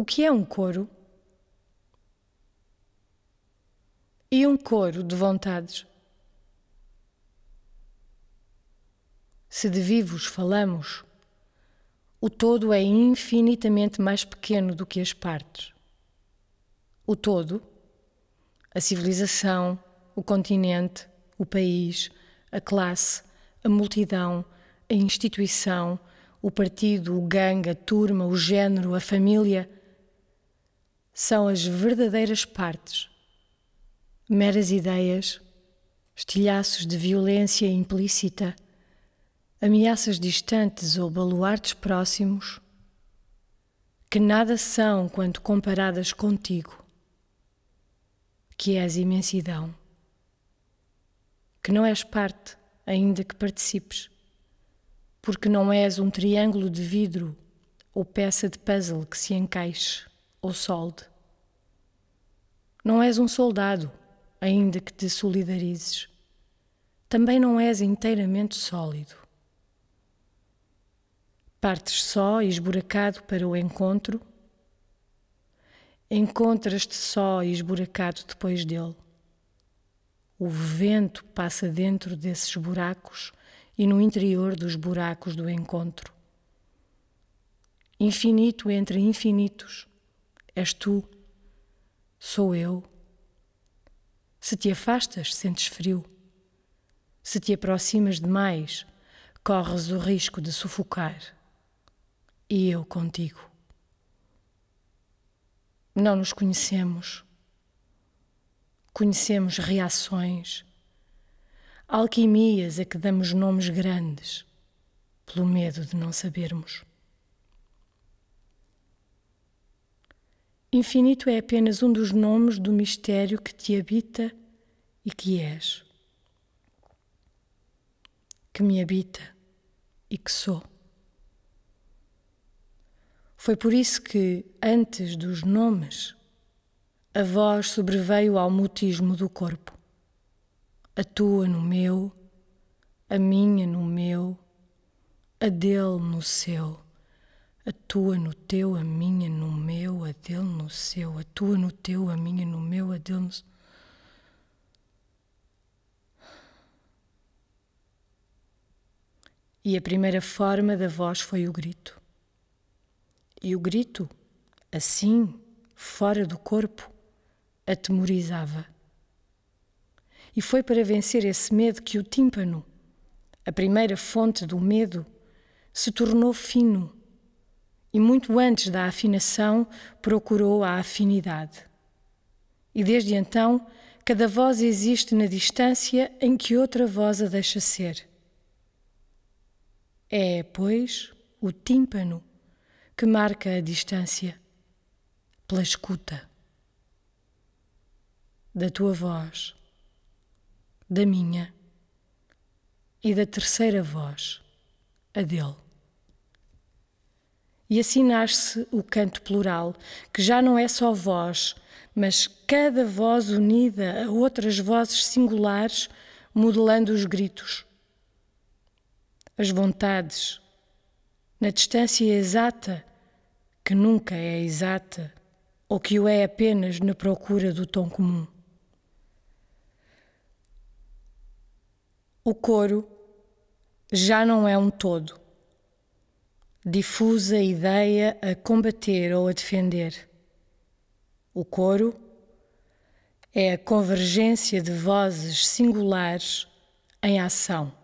O que é um coro? E um coro de vontades? Se de vivos falamos, o todo é infinitamente mais pequeno do que as partes. O todo, a civilização, o continente, o país, a classe, a multidão, a instituição, o partido, o gangue, a turma, o género, a família, são as verdadeiras partes. Meras ideias, estilhaços de violência implícita, ameaças distantes ou baluartes próximos, que nada são quando comparadas contigo, que és imensidão, que não és parte, ainda que participes, porque não és um triângulo de vidro ou peça de puzzle que se encaixe ou solde. Não és um soldado, ainda que te solidarizes. Também não és inteiramente sólido. Partes só e esburacado para o encontro. Encontras-te só e esburacado depois dele. O vento passa dentro desses buracos e no interior dos buracos do encontro. Infinito entre infinitos És tu, sou eu. Se te afastas, sentes frio. Se te aproximas demais, corres o risco de sufocar. E eu contigo. Não nos conhecemos. Conhecemos reações, alquimias a que damos nomes grandes, pelo medo de não sabermos. Infinito é apenas um dos nomes do mistério que te habita e que és, que me habita e que sou. Foi por isso que, antes dos nomes, a voz sobreveio ao mutismo do corpo. A tua no meu, a minha no meu, a dele no seu a tua no teu, a minha, no meu, a dele, no seu. a tua no teu, a minha, no meu, a dele, no seu. E a primeira forma da voz foi o grito. E o grito, assim, fora do corpo, atemorizava. E foi para vencer esse medo que o tímpano, a primeira fonte do medo, se tornou fino e muito antes da afinação procurou a afinidade. E desde então, cada voz existe na distância em que outra voz a deixa ser. É, pois, o tímpano que marca a distância pela escuta da tua voz, da minha e da terceira voz, a dele. E assim nasce o canto plural, que já não é só voz, mas cada voz unida a outras vozes singulares, modelando os gritos. As vontades, na distância exata, que nunca é exata, ou que o é apenas na procura do tom comum. O coro já não é um todo difusa ideia a combater ou a defender. O coro é a convergência de vozes singulares em ação.